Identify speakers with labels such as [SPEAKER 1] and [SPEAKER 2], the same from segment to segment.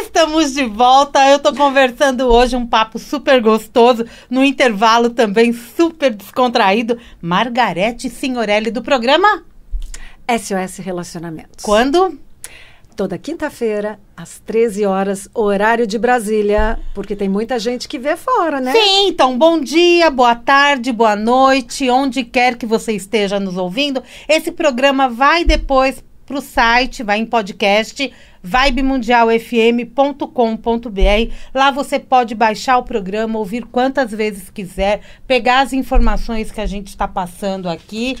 [SPEAKER 1] Estamos de volta. Eu estou conversando hoje um papo super gostoso, no intervalo também super descontraído. Margarete Signorelli do programa
[SPEAKER 2] SOS Relacionamentos. Quando? Toda quinta-feira, às 13 horas, horário de Brasília, porque tem muita gente que vê fora, né? Sim, então bom
[SPEAKER 1] dia, boa tarde, boa noite, onde quer que você esteja nos ouvindo. Esse programa vai depois para o site, vai em podcast vibemundialfm.com.br. Lá você pode baixar o programa, ouvir quantas vezes quiser, pegar as informações que a gente está passando aqui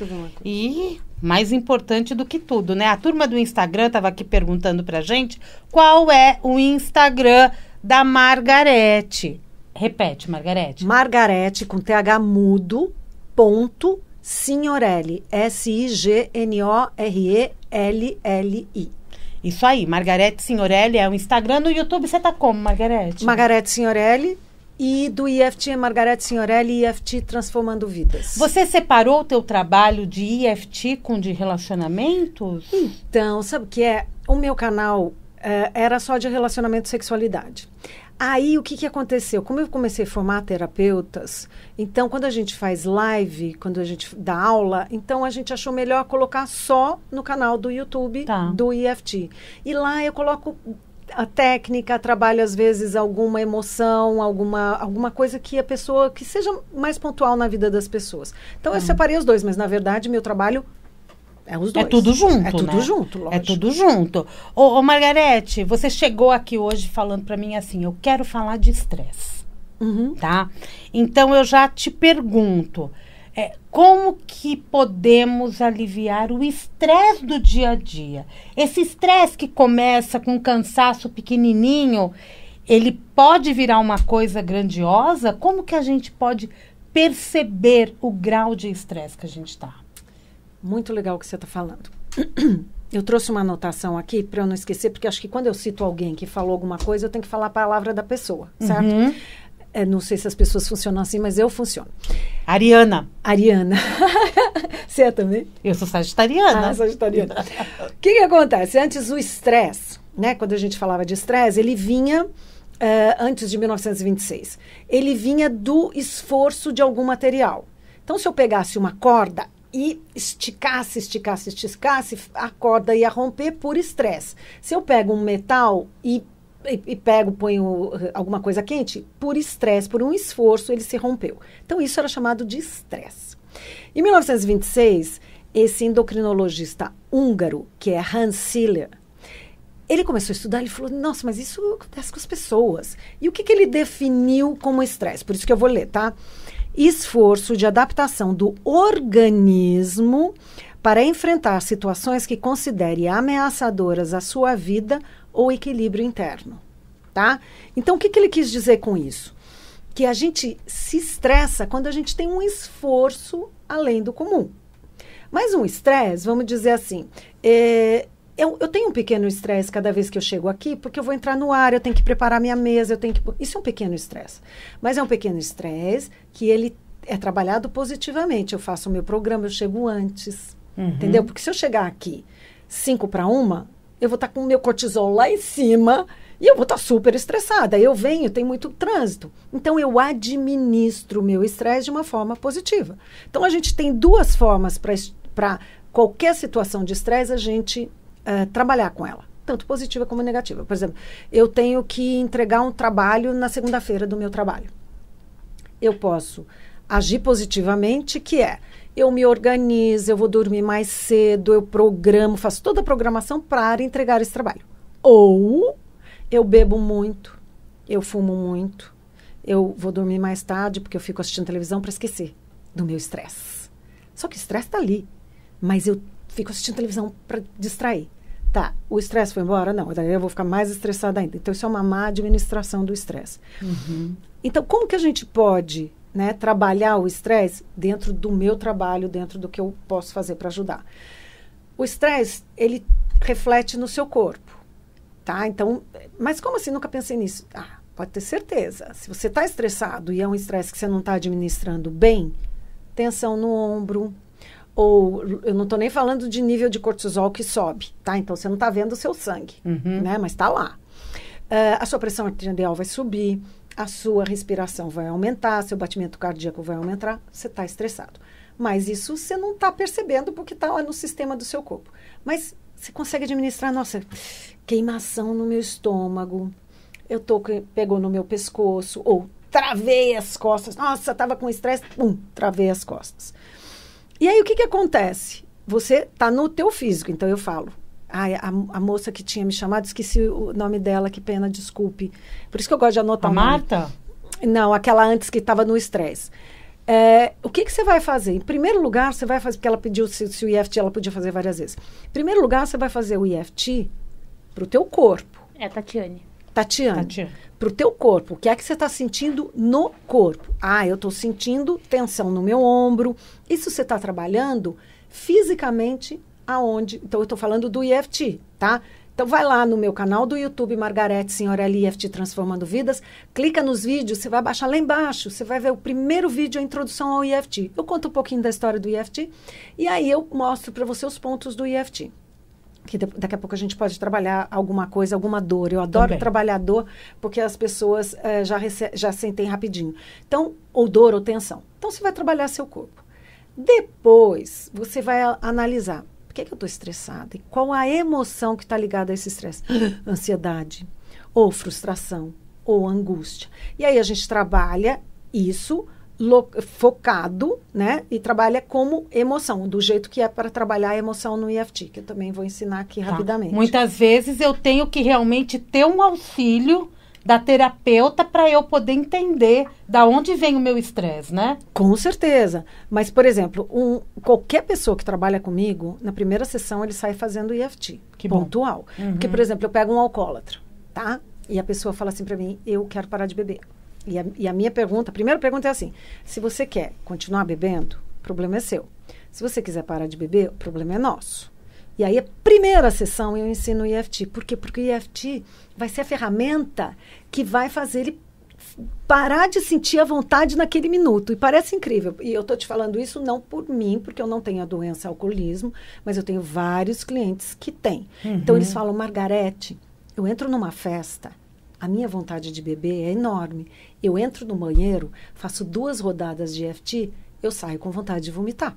[SPEAKER 1] e mais importante do que tudo, né? A turma do Instagram estava aqui perguntando a gente qual é o Instagram da Margarete. Repete, Margarete. Margarete com TH mudo, ponto, Signorelli, S-I-G-N-O-R-E L-L-I. Isso aí, Margarete Signorelli é o Instagram.
[SPEAKER 2] No YouTube você tá como, Margarete? Margarete Signorelli. E do IFT é Margarete Signorelli, IFT Transformando Vidas. Você
[SPEAKER 1] separou o teu trabalho de IFT com de relacionamentos?
[SPEAKER 2] Então, sabe o que é? O meu canal uh, era só de relacionamento e sexualidade. Aí o que, que aconteceu? Como eu comecei a formar terapeutas, então quando a gente faz live, quando a gente dá aula, então a gente achou melhor colocar só no canal do YouTube tá. do IFT. E lá eu coloco a técnica, trabalho às vezes alguma emoção, alguma, alguma coisa que a pessoa que seja mais pontual na vida das pessoas. Então eu tá. separei os dois, mas na verdade meu trabalho é os é dois. É tudo junto. É tudo né? junto, é lógico. É tudo junto. Ô, ô Margarete, você chegou aqui
[SPEAKER 1] hoje falando para mim assim: eu quero falar de estresse. Uhum. Tá? Então eu já te pergunto. É, como que podemos aliviar o estresse do dia a dia? Esse estresse que começa com um cansaço pequenininho, ele pode virar uma coisa grandiosa? Como que a gente pode
[SPEAKER 2] perceber o grau de estresse que a gente está? Muito legal o que você está falando. Eu trouxe uma anotação aqui para eu não esquecer, porque acho que quando eu cito alguém que falou alguma coisa, eu tenho que falar a palavra da pessoa, certo? Uhum. É, não sei se as pessoas funcionam assim, mas eu funciono. Ariana. Ariana. você é também? Eu sou sagitariana. Ah, sagitariana. o que, que acontece? Antes, o estresse, né? Quando a gente falava de estresse, ele vinha... Uh, antes de 1926, ele vinha do esforço de algum material. Então, se eu pegasse uma corda e esticasse, esticasse, esticasse, a corda ia romper por estresse. Se eu pego um metal e, e, e pego, ponho eh, alguma coisa quente, por estresse, por um esforço, ele se rompeu. Então, isso era chamado de estresse. Em 1926, esse endocrinologista húngaro, que é Hans Siller, ele começou a estudar, ele falou, nossa, mas isso acontece com as pessoas. E o que, que ele definiu como estresse? Por isso que eu vou ler, tá? esforço de adaptação do organismo para enfrentar situações que considere ameaçadoras à sua vida ou equilíbrio interno, tá? Então, o que, que ele quis dizer com isso? Que a gente se estressa quando a gente tem um esforço além do comum. Mas um estresse, vamos dizer assim, é, eu, eu tenho um pequeno estresse cada vez que eu chego aqui, porque eu vou entrar no ar, eu tenho que preparar minha mesa, eu tenho que. Isso é um pequeno estresse. Mas é um pequeno estresse que ele é trabalhado positivamente. Eu faço o meu programa, eu chego antes.
[SPEAKER 1] Uhum. Entendeu? Porque
[SPEAKER 2] se eu chegar aqui cinco para uma, eu vou estar tá com o meu cortisol lá em cima e eu vou estar tá super estressada. Eu venho, tem muito trânsito. Então eu administro o meu estresse de uma forma positiva. Então a gente tem duas formas para qualquer situação de estresse a gente eh, trabalhar com ela, tanto positiva como negativa. Por exemplo, eu tenho que entregar um trabalho na segunda-feira do meu trabalho. Eu posso agir positivamente, que é eu me organizo, eu vou dormir mais cedo, eu programo, faço toda a programação para entregar esse trabalho. Ou eu bebo muito, eu fumo muito, eu vou dormir mais tarde porque eu fico assistindo televisão para esquecer do meu estresse. Só que o estresse está ali, mas eu fico assistindo televisão para distrair. Tá, o estresse foi embora? Não, daí eu vou ficar mais estressada ainda. Então, isso é uma má administração do estresse. Uhum. Então, como que a gente pode né, trabalhar o estresse dentro do meu trabalho, dentro do que eu posso fazer para ajudar? O estresse, ele reflete no seu corpo, tá? Então, mas como assim? Nunca pensei nisso. Ah, pode ter certeza. Se você está estressado e é um estresse que você não está administrando bem, tensão no ombro, ou eu não estou nem falando de nível de cortisol que sobe, tá? Então você não está vendo o seu sangue, uhum. né? Mas está lá. Uh, a sua pressão arterial vai subir, a sua respiração vai aumentar, seu batimento cardíaco vai aumentar, você está estressado. Mas isso você não está percebendo porque está no sistema do seu corpo. Mas você consegue administrar, nossa, queimação no meu estômago, eu tô pegou no meu pescoço, ou travei as costas, nossa, estava com estresse, pum, travei as costas. E aí o que, que acontece? Você tá no teu físico, então eu falo. Ai, a, a, moça que tinha me chamado, esqueci o nome dela, que pena, desculpe. Por isso que eu gosto de anotar. A Marta? Não, aquela antes que estava no estresse. É, o que, que você vai fazer? Em primeiro lugar, você vai fazer, porque ela pediu se, se o IFT, ela podia fazer várias vezes. Em primeiro lugar, você vai fazer o IFT para o teu corpo.
[SPEAKER 1] É, Tatiane.
[SPEAKER 2] Tatiana, Tatiana. para o teu corpo, o que é que você está sentindo no corpo? Ah, eu estou sentindo tensão no meu ombro. Isso você está trabalhando fisicamente aonde? Então, eu estou falando do EFT, tá? Então, vai lá no meu canal do YouTube, Margarete Senhora Eli, EFT Transformando Vidas. Clica nos vídeos, você vai baixar lá embaixo. Você vai ver o primeiro vídeo, a introdução ao EFT. Eu conto um pouquinho da história do EFT. E aí, eu mostro para você os pontos do EFT que daqui a pouco a gente pode trabalhar alguma coisa, alguma dor. Eu adoro Também. trabalhar dor porque as pessoas é, já, já sentem rapidinho. Então, ou dor ou tensão. Então, você vai trabalhar seu corpo. Depois, você vai analisar. Por que, que eu estou estressada? E qual a emoção que está ligada a esse estresse? Ansiedade, ou frustração, ou angústia. E aí a gente trabalha isso focado, né? E trabalha como emoção, do jeito que é para trabalhar a emoção no EFT, que eu também vou ensinar aqui tá. rapidamente. Muitas
[SPEAKER 1] vezes eu tenho que realmente ter um auxílio da terapeuta para eu poder entender da onde vem o meu estresse, né?
[SPEAKER 2] Com certeza. Mas, por exemplo, um, qualquer pessoa que trabalha comigo, na primeira sessão ele sai fazendo EFT, que pontual. Uhum. Porque, por exemplo, eu pego um alcoólatra, tá? E a pessoa fala assim para mim, eu quero parar de beber. E a, e a minha pergunta, a primeira pergunta é assim: se você quer continuar bebendo, o problema é seu. Se você quiser parar de beber, o problema é nosso. E aí, a primeira sessão eu ensino o EFT. Por quê? Porque o EFT vai ser a ferramenta que vai fazer ele parar de sentir a vontade naquele minuto. E parece incrível. E eu estou te falando isso não por mim, porque eu não tenho a doença alcoolismo, mas eu tenho vários clientes que têm. Uhum. Então, eles uhum. falam, Margarete, eu entro numa festa a minha vontade de beber é enorme. Eu entro no banheiro, faço duas rodadas de EFT, eu saio com vontade de vomitar.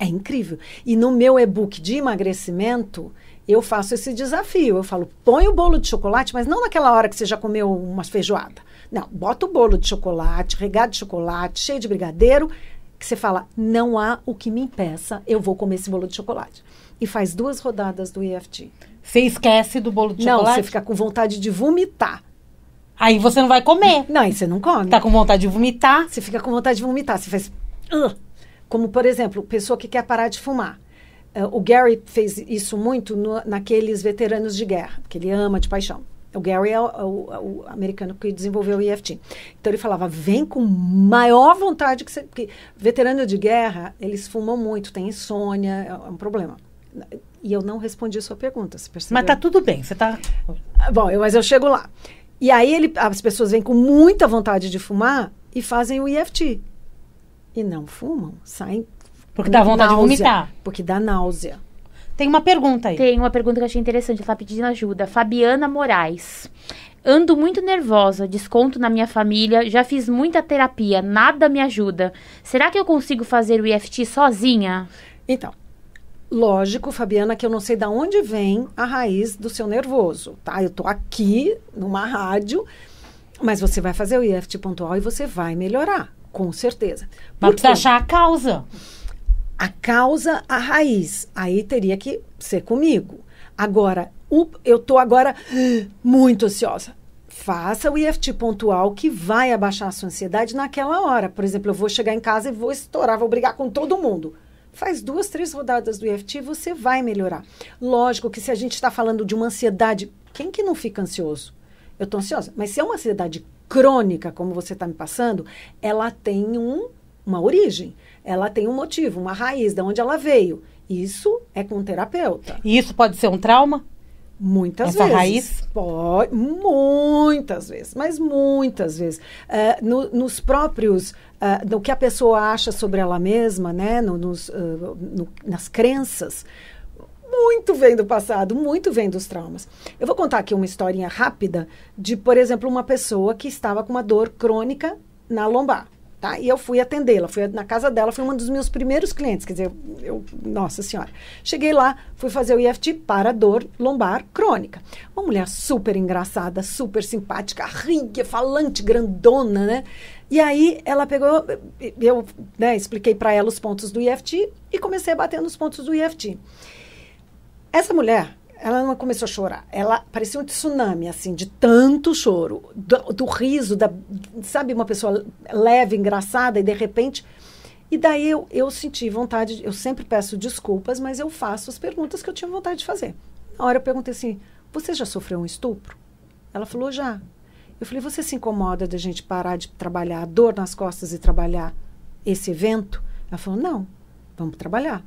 [SPEAKER 2] É incrível. E no meu e-book de emagrecimento, eu faço esse desafio. Eu falo, põe o bolo de chocolate, mas não naquela hora que você já comeu uma feijoada. Não, bota o bolo de chocolate, regado de chocolate, cheio de brigadeiro, que você fala, não há o que me impeça, eu vou comer esse bolo de chocolate. E faz duas rodadas do EFT. Você esquece do bolo de não, chocolate? Não, você fica com vontade de vomitar. Aí você não vai comer. Não, aí você não come. Tá com vontade de vomitar? Você fica com vontade de vomitar. Você faz. Uh! Como, por exemplo, pessoa que quer parar de fumar. Uh, o Gary fez isso muito no, naqueles veteranos de guerra, que ele ama de paixão. O Gary é o, é o, é o, americano que desenvolveu o EFT. Então ele falava: vem com maior vontade que você. Porque veterano de guerra, eles fumam muito, tem insônia, é um problema e eu não respondi a sua pergunta, você percebeu? Mas tá tudo bem, você tá. Bom, eu, mas eu chego lá. E aí ele, as pessoas vêm com muita vontade de fumar e fazem o EFT. E não fumam, saem. Porque dá vontade náusea, de vomitar. Porque dá náusea.
[SPEAKER 1] Tem uma pergunta aí. Tem uma pergunta que eu achei interessante, ela tá pedindo ajuda. Fabiana Moraes. Ando muito nervosa, desconto na minha família, já fiz muita terapia, nada me ajuda. Será que eu consigo fazer o EFT sozinha? Então,
[SPEAKER 2] Lógico, Fabiana, que eu não sei de onde vem a raiz do seu nervoso, tá? Eu tô aqui numa rádio, mas você vai fazer o IFT pontual e você vai melhorar, com certeza. Mas precisa achar a causa. A causa, a raiz. Aí teria que ser comigo. Agora, eu tô agora muito ansiosa faça o IFT pontual que vai abaixar a sua ansiedade naquela hora. Por exemplo, eu vou chegar em casa e vou estourar, vou brigar com todo mundo. Faz duas, três rodadas do EFT, você vai melhorar. Lógico que se a gente está falando de uma ansiedade, quem que não fica ansioso? Eu estou ansiosa, mas se é uma ansiedade crônica, como você está me passando, ela tem um, uma origem, ela tem um motivo, uma raiz, de onde ela veio. Isso é com um terapeuta. E isso pode ser um trauma? Muitas Essa vezes. raiz? Pode, muitas vezes, mas muitas vezes. Uh, no, nos próprios, uh, do que a pessoa acha sobre ela mesma, né? No, nos, uh, no, nas crenças. Muito vem do passado, muito vem dos traumas. Eu vou contar aqui uma historinha rápida de, por exemplo, uma pessoa que estava com uma dor crônica na lombar. Tá? E eu fui atendê-la, fui na casa dela, foi uma dos meus primeiros clientes, quer dizer, eu, nossa senhora. Cheguei lá, fui fazer o IFT para dor lombar crônica. Uma mulher super engraçada, super simpática, rica, falante, grandona, né? E aí ela pegou, eu né, expliquei para ela os pontos do IFT e comecei a bater nos pontos do IFT. Essa mulher ela não começou a chorar. Ela parecia um tsunami, assim, de tanto choro, do, do riso, da, sabe, uma pessoa leve, engraçada, e de repente. E daí eu, eu senti vontade, eu sempre peço desculpas, mas eu faço as perguntas que eu tinha vontade de fazer. Na hora eu perguntei assim: você já sofreu um estupro? Ela falou: já. Eu falei: você se incomoda da gente parar de trabalhar a dor nas costas e trabalhar esse evento? Ela falou: não, vamos trabalhar.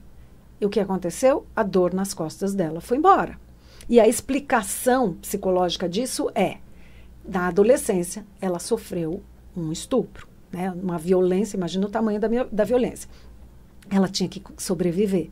[SPEAKER 2] E o que aconteceu? A dor nas costas dela foi embora. E a explicação psicológica disso é: na adolescência, ela sofreu um estupro, né? uma violência, imagina o tamanho da, minha, da violência. Ela tinha que sobreviver.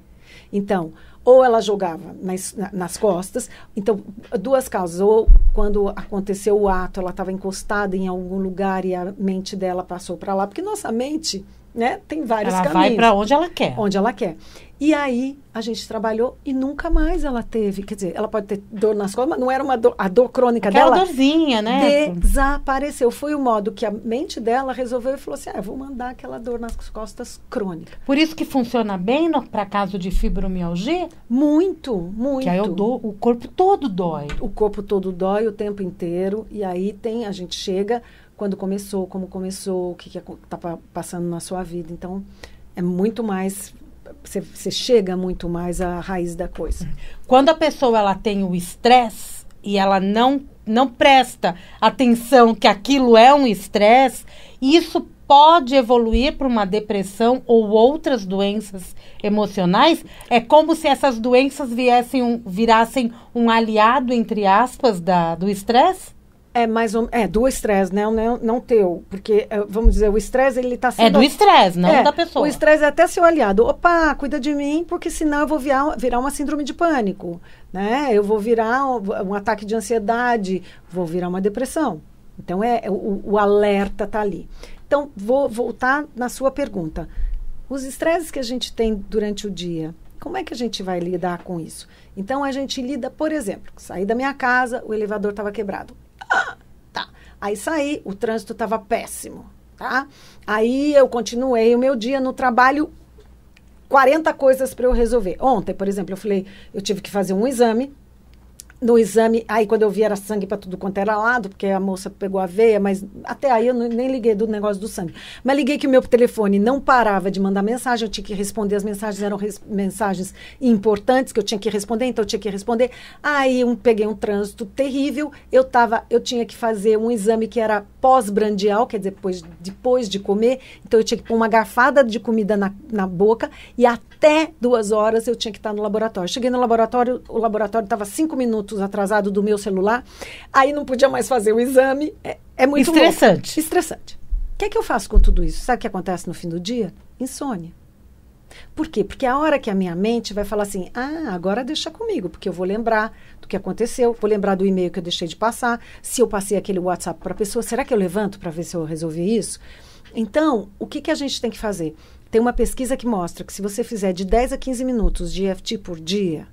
[SPEAKER 2] Então, ou ela jogava nas, nas costas, então, duas causas. Ou quando aconteceu o ato, ela estava encostada em algum lugar e a mente dela passou para lá, porque nossa mente né, tem vários ela caminhos. Ela vai para onde ela quer. Onde ela quer. E aí a gente trabalhou e nunca mais ela teve. Quer dizer, ela pode ter dor nas costas, mas não era uma dor, a dor crônica Aquela dela. dorzinha, né? Desapareceu. Foi o modo que a mente dela resolveu e falou assim: ah, vou mandar aquela dor nas costas crônica.
[SPEAKER 1] Por isso que funciona bem para caso de fibromialgia?
[SPEAKER 2] Muito, muito. Que aí eu dou, o corpo todo dói. O corpo todo dói o tempo inteiro. E aí tem, a gente chega quando começou, como começou, o que está passando na sua vida. Então, é muito mais você chega muito mais à raiz da coisa. Uhum. Quando a pessoa ela tem o estresse e ela não
[SPEAKER 1] não presta atenção que aquilo é um estresse, isso pode evoluir para uma depressão ou outras doenças emocionais. É como se essas doenças viessem um, virassem um aliado entre aspas da, do
[SPEAKER 2] estresse. É mais um, é do estresse, né? Não, não teu, porque é, vamos dizer o estresse ele está sendo É do estresse, não é, da pessoa. O estresse é até seu aliado. Opa, cuida de mim, porque senão eu vou virar, virar uma síndrome de pânico, né? Eu vou virar um, um ataque de ansiedade, vou virar uma depressão. Então é, é o, o, alerta tá ali. Então vou voltar na sua pergunta. Os estresses que a gente tem durante o dia, como é que a gente vai lidar com isso? Então a gente lida, por exemplo, saí da minha casa, o elevador estava quebrado. tá. Aí saí, o trânsito estava péssimo, tá? Aí eu continuei o meu dia no trabalho, 40 coisas para eu resolver. Ontem, por exemplo, eu falei, eu tive que fazer um exame no exame, aí quando eu vi era sangue para tudo quanto era lado, porque a moça pegou a veia, mas até aí eu nem liguei do negócio do sangue. Mas liguei que o meu telefone não parava de mandar mensagem, eu tinha que responder, as mensagens eram res, mensagens importantes que eu tinha que responder, então eu tinha que responder. Aí um, peguei um trânsito terrível, eu tava, eu tinha que fazer um exame que era pós-brandial, quer dizer, depois, depois de comer, então eu tinha que pôr uma garfada de comida na, na boca e até duas horas eu tinha que estar no laboratório. Cheguei no laboratório, o laboratório estava cinco minutos minutos atrasado do meu celular. Aí não podia mais fazer o exame. É, é muito Estressante. Louco. Estressante. O que é que eu faço com tudo isso? Sabe o que acontece no fim do dia? Insônia. Por quê? Porque a hora que a minha mente vai falar assim, ah, agora deixa comigo, porque eu vou lembrar do que aconteceu, vou lembrar do e-mail que eu deixei de passar, se eu passei aquele WhatsApp para a pessoa, será que eu levanto para ver se eu resolvi isso? Então, o que, que a gente tem que fazer? Tem uma pesquisa que mostra que se você fizer de 10 a 15 minutos de EFT por dia,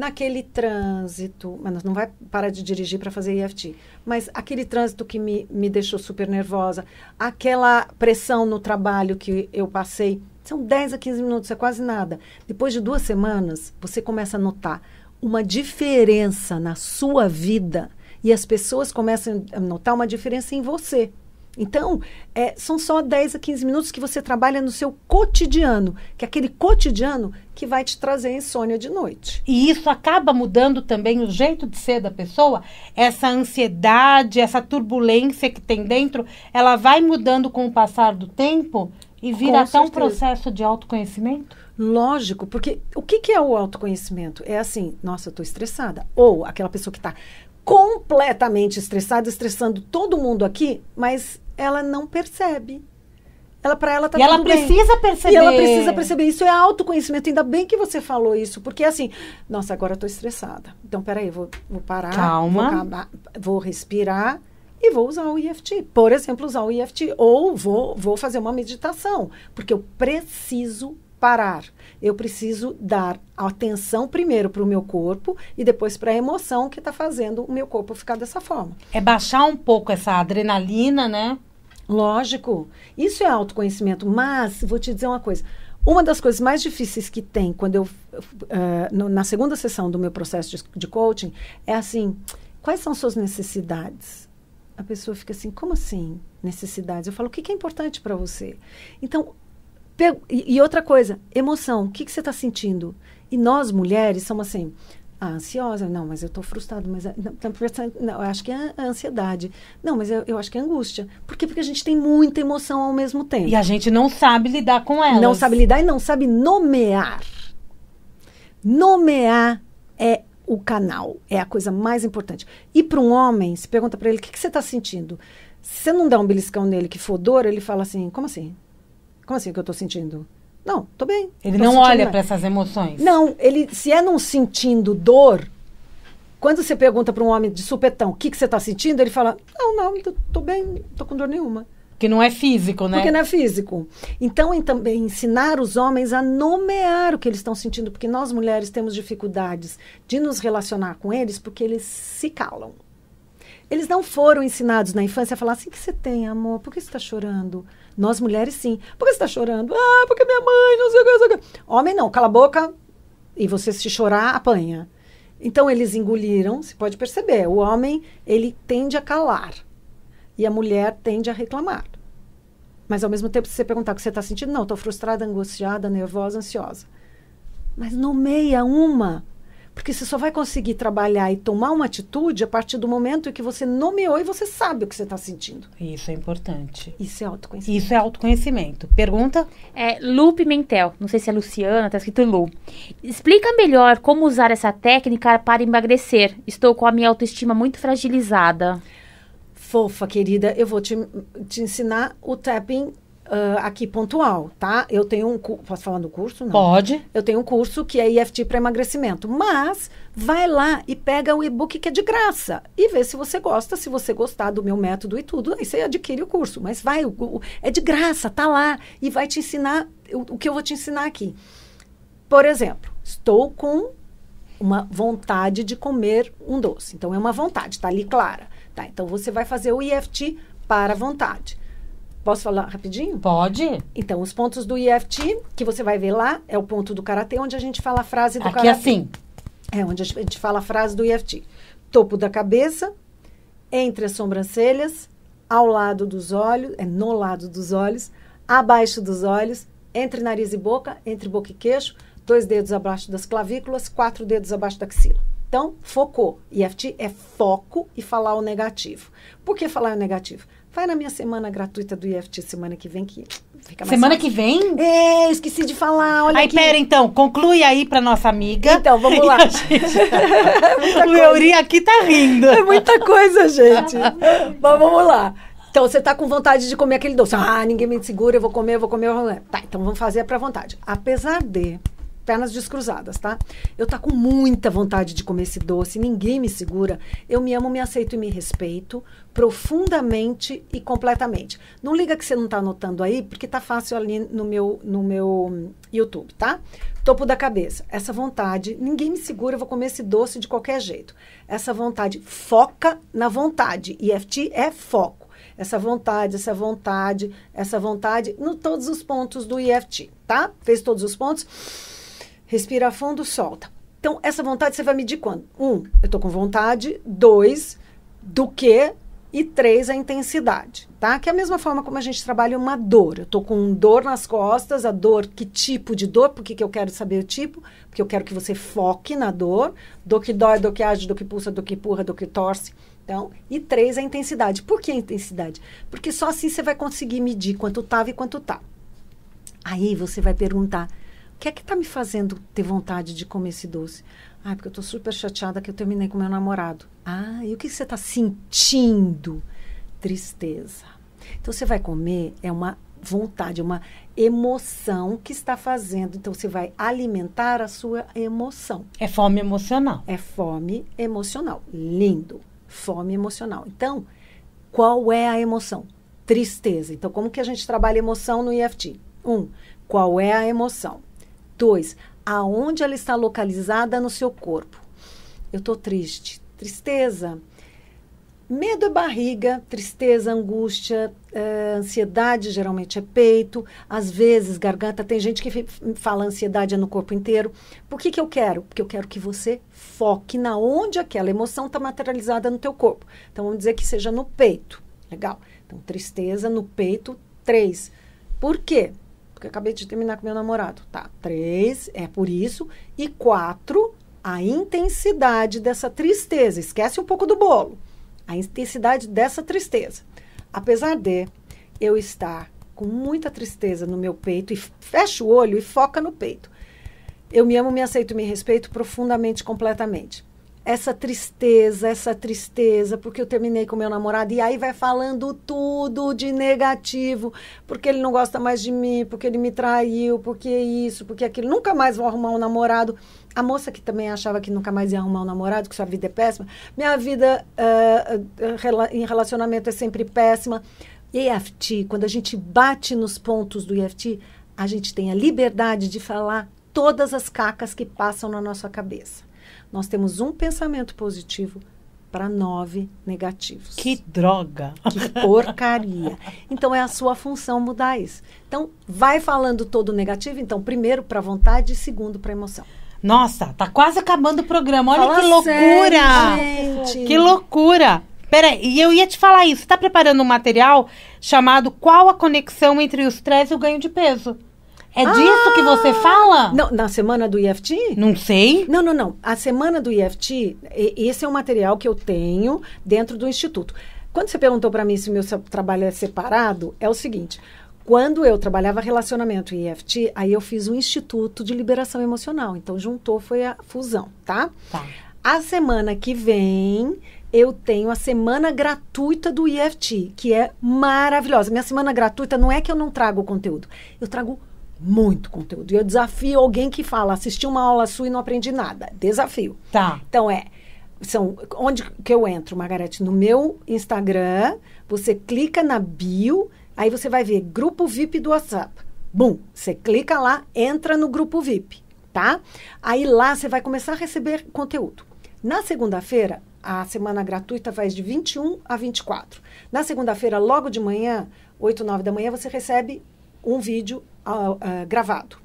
[SPEAKER 2] naquele trânsito, mas não vai parar de dirigir para fazer EFT, mas aquele trânsito que me, me deixou super nervosa, aquela pressão no trabalho que eu passei, são 10 a 15 minutos, é quase nada. Depois de duas semanas, você começa a notar uma diferença na sua vida e as pessoas começam a notar uma diferença em você. Então, é, são só 10 a 15 minutos que você trabalha no seu cotidiano, que é aquele cotidiano que vai te trazer insônia de noite. E isso acaba mudando também o jeito de ser da pessoa?
[SPEAKER 1] Essa ansiedade, essa turbulência que tem dentro, ela vai mudando com o passar
[SPEAKER 2] do tempo e vira até um processo de autoconhecimento? Lógico, porque o que, que é o autoconhecimento? É assim, nossa, eu estou estressada. Ou aquela pessoa que está completamente estressada, estressando todo mundo aqui, mas ela não percebe ela para ela tá E ela bem. precisa perceber. E ela precisa perceber. Isso é autoconhecimento. Ainda bem que você falou isso, porque assim, nossa, agora eu tô estressada. Então peraí, vou, vou parar. Calma. Vou, acabar, vou respirar e vou usar o EFT. Por exemplo, usar o EFT ou vou vou fazer uma meditação, porque eu preciso parar. Eu preciso dar atenção primeiro para o meu corpo e depois para a emoção que está fazendo o meu corpo ficar dessa forma. É baixar um pouco essa adrenalina, né? Lógico. Isso é autoconhecimento. Mas, vou te dizer uma coisa. Uma das coisas mais difíceis que tem quando eu. Uh, no, na segunda sessão do meu processo de, de coaching é assim: quais são suas necessidades? A pessoa fica assim: como assim necessidades? Eu falo: o que, que é importante para você? Então, e, e outra coisa: emoção. O que, que você está sentindo? E nós, mulheres, somos assim: ah, ansiosa? Não, mas eu estou frustrado. Mas é, não, então, não, eu acho que é a ansiedade. Não, mas eu, eu acho que é angústia. Por quê? Porque a gente tem muita emoção ao mesmo tempo. E a gente não sabe lidar com ela. Não sabe lidar e não sabe nomear. Nomear é o canal. É a coisa mais importante. E para um homem, se pergunta para ele o que, que você está sentindo. Se você não dá um beliscão nele que for dor, ele fala assim: como assim? Como assim que eu estou sentindo? Não, tô bem. Ele tô não olha para essas emoções. Não, ele se é não sentindo dor, quando você pergunta para um homem de supetão o que, que você está sentindo, ele fala: Não, não, estou bem, estou com dor nenhuma. Porque não é físico, né? Porque não é físico. Então, em, também ensinar os homens a nomear o que eles estão sentindo, porque nós mulheres temos dificuldades de nos relacionar com eles porque eles se calam. Eles não foram ensinados na infância a falar assim: que você tem, amor? Por que você está chorando? Nós mulheres, sim. Por que você está chorando? Ah, porque minha mãe, não sei o que, não sei o que. Homem, não. Cala a boca e você, se chorar, apanha. Então, eles engoliram, se pode perceber. O homem, ele tende a calar e a mulher tende a reclamar. Mas, ao mesmo tempo, se você perguntar o que você está sentindo, não, estou frustrada, angustiada, nervosa, ansiosa. Mas nomeia uma porque você só vai conseguir trabalhar e tomar uma atitude a partir do momento que você nomeou e você sabe o que você está sentindo.
[SPEAKER 1] Isso é importante.
[SPEAKER 2] Isso é autoconhecimento. Isso é
[SPEAKER 1] autoconhecimento. Pergunta? É, Lu Pimentel, não sei se é Luciana, está escrito Lu. Explica melhor como usar essa técnica para emagrecer. Estou com a minha autoestima muito
[SPEAKER 2] fragilizada. Fofa, querida, eu vou te, te ensinar o tapping uh, aqui pontual, tá? Eu tenho um curso. Posso falar do curso? Não. Pode. Eu tenho um curso que é IFT para emagrecimento. Mas vai lá e pega o e-book que é de graça e vê se você gosta. Se você gostar do meu método e tudo, aí você adquire o curso. Mas vai, o, o, é de graça, tá lá. E vai te ensinar o, o que eu vou te ensinar aqui. Por exemplo, estou com uma vontade de comer um doce. Então, é uma vontade, tá ali clara. Tá, então, você vai fazer o IFT para vontade. Posso falar rapidinho? Pode. Então, os pontos do EFT, que você vai ver lá, é o ponto do Karatê, onde a gente fala a frase do Aqui Karatê. Aqui é assim. É, onde a gente fala a frase do EFT. Topo da cabeça, entre as sobrancelhas, ao lado dos olhos, é no lado dos olhos, abaixo dos olhos, entre nariz e boca, entre boca e queixo, dois dedos abaixo das clavículas, quatro dedos abaixo da axila. Então, focou. EFT é foco e falar o negativo. Por que falar o negativo? Vai na minha semana gratuita do IFT semana que vem que fica mais Semana fácil.
[SPEAKER 1] que vem? É, esqueci de falar, olha aí, aqui. pera, então, conclui aí pra
[SPEAKER 2] nossa amiga. Então, vamos lá. Gente... é o aqui tá rindo. É muita coisa, gente. Mas vamos lá. Então, você tá com vontade de comer aquele doce. Ah, ninguém me segura, eu vou comer, eu vou comer, eu vou comer. Tá, então vamos fazer pra vontade. Apesar de pernas descruzadas, tá? Eu tá com muita vontade de comer esse doce, ninguém me segura. Eu me amo, me aceito e me respeito profundamente e completamente. Não liga que você não tá anotando aí, porque tá fácil ali no meu no meu YouTube, tá? Topo da cabeça. Essa vontade, ninguém me segura, eu vou comer esse doce de qualquer jeito. Essa vontade foca na vontade. EFT é foco essa vontade, essa vontade, essa vontade, em todos os pontos do IFT, tá? Fez todos os pontos. Respira fundo, solta. Então, essa vontade você vai medir quando? Um, eu tô com vontade. Dois, do que? E três, a intensidade, tá? Que é a mesma forma como a gente trabalha uma dor. Eu tô com dor nas costas, a dor, que tipo de dor? Porque que eu quero saber o tipo? Porque eu quero que você foque na dor. Do que dói, do que age, do que pulsa, do que empurra, do que torce. Então, e três, a intensidade. Por que a intensidade? Porque só assim você vai conseguir medir quanto estava e quanto está. Aí você vai perguntar, que é que está me fazendo ter vontade de comer esse doce? Ah, porque eu estou super chateada que eu terminei com meu namorado. Ah, e o que você está sentindo? Tristeza. Então você vai comer, é uma vontade, é uma emoção que está fazendo. Então você vai alimentar a sua emoção. É fome emocional. É fome emocional. Lindo. Fome emocional. Então, qual é a emoção? Tristeza. Então, como que a gente trabalha emoção no IFT? Um, qual é a emoção? Dois, aonde ela está localizada no seu corpo. Eu estou triste. Tristeza. Medo é barriga, tristeza, angústia, uh, ansiedade geralmente é peito, às vezes garganta. Tem gente que fala ansiedade é no corpo inteiro. Por que, que eu quero? Porque eu quero que você foque na onde aquela emoção está materializada no teu corpo. Então vamos dizer que seja no peito. Legal. Então tristeza no peito, três. Por quê? porque eu acabei de terminar com meu namorado. Tá, três, é por isso. E quatro, a intensidade dessa tristeza. Esquece um pouco do bolo. A intensidade dessa tristeza. Apesar de eu estar com muita tristeza no meu peito, e fecha o olho e foca no peito. Eu me amo, me aceito, me respeito profundamente, completamente essa tristeza, essa tristeza, porque eu terminei com meu namorado, e aí vai falando tudo de negativo, porque ele não gosta mais de mim, porque ele me traiu, porque isso, porque aquilo, nunca mais vou arrumar um namorado. A moça que também achava que nunca mais ia arrumar um namorado, que sua vida é péssima, minha vida uh, em relacionamento é sempre péssima. E EFT, quando a gente bate nos pontos do EFT, a gente tem a liberdade de falar todas as cacas que passam na nossa cabeça nós temos um pensamento positivo para nove negativos. Que
[SPEAKER 1] droga!
[SPEAKER 2] Que porcaria! Então é a sua função mudar isso. Então vai falando todo negativo, então primeiro para vontade e segundo para emoção.
[SPEAKER 1] Nossa, tá quase acabando o programa. Olha Fala que loucura! Sério, gente. Que loucura! Peraí, e eu ia te falar isso. Você tá preparando um material chamado Qual a conexão entre o
[SPEAKER 2] estresse e o ganho de peso? É ah! disso que você ah! fala? Não, na semana do IFT? Não sei. Não, não, não. A semana do IFT, esse é o material que eu tenho dentro do instituto. Quando você perguntou para mim se meu trabalho é separado, é o seguinte: quando eu trabalhava relacionamento e EFT, aí eu fiz um instituto de liberação emocional. Então juntou foi a fusão, tá? Tá. A semana que vem eu tenho a semana gratuita do EFT, que é maravilhosa. Minha semana gratuita não é que eu não trago conteúdo, eu trago muito conteúdo. E eu desafio alguém que fala, assisti uma aula sua e não aprendi nada. Desafio. Tá. Então é, são onde que eu entro, Margarete? No meu Instagram, você clica na bio, aí você vai ver grupo VIP do WhatsApp. Bum, você clica lá, entra no grupo VIP, tá? Aí lá você vai começar a receber conteúdo. Na segunda-feira, a semana gratuita vai de 21 a 24. Na segunda-feira, logo de manhã, 8, 9 da manhã, você recebe um vídeo uh, uh, gravado.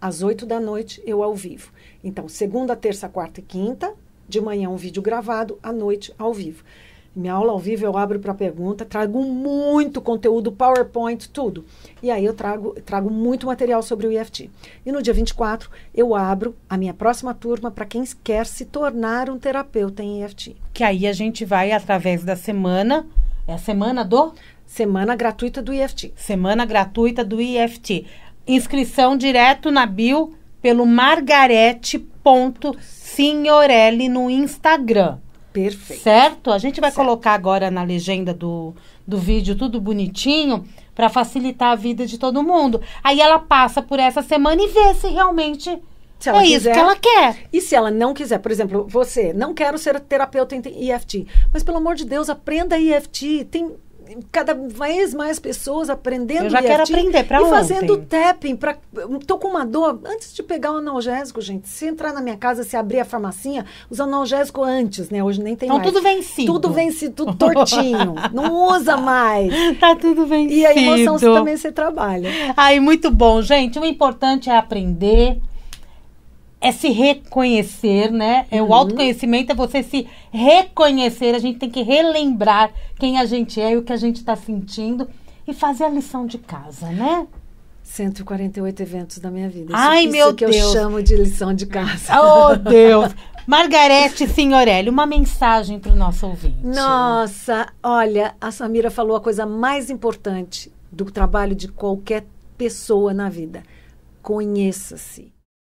[SPEAKER 2] Às oito da noite, eu ao vivo. Então, segunda, terça, quarta e quinta, de manhã um vídeo gravado, à noite ao vivo. Minha aula ao vivo eu abro para pergunta, trago muito conteúdo, PowerPoint, tudo. E aí eu trago, trago muito material sobre o IFT. E no dia 24 eu abro a minha próxima turma para quem quer se tornar um terapeuta em IFT.
[SPEAKER 1] Que aí a gente vai através da semana, é a semana do Semana gratuita do IFT. Semana gratuita do IFT. Inscrição direto na bio pelo margarete.signorelli no Instagram. Perfeito. Certo? A gente vai certo. colocar agora na legenda do, do vídeo tudo bonitinho para facilitar a vida de
[SPEAKER 2] todo mundo. Aí ela passa por essa semana e vê se realmente se é quiser. isso que ela quer. E se ela não quiser, por exemplo, você, não quero ser terapeuta em EFT, mas pelo amor de Deus, aprenda EFT. Tem cada vez mais pessoas aprendendo. Eu já quero aprender para ontem. E fazendo tapping. para tô com uma dor. Antes de pegar o analgésico, gente, se entrar na minha casa, se abrir a farmacinha, usa analgésico antes, né? Hoje nem tem então, mais. Então tudo vencido. Tudo vencido, tudo tortinho. Não usa mais. Tá tudo vencido. E a emoção também você trabalha.
[SPEAKER 1] aí muito bom, gente. O importante é aprender é se reconhecer, né? É, uhum. O autoconhecimento é você se reconhecer. A gente tem que relembrar quem a gente é e o que a gente está sentindo e fazer a lição de casa, né?
[SPEAKER 2] 148 eventos da minha vida. Ai, isso, meu isso que Deus. eu chamo de lição de casa. Oh, Deus!
[SPEAKER 1] Margarete Signorelli, uma mensagem para o nosso ouvinte. Nossa,
[SPEAKER 2] olha, a Samira falou a coisa mais importante do trabalho de qualquer pessoa na vida. Conheça-se.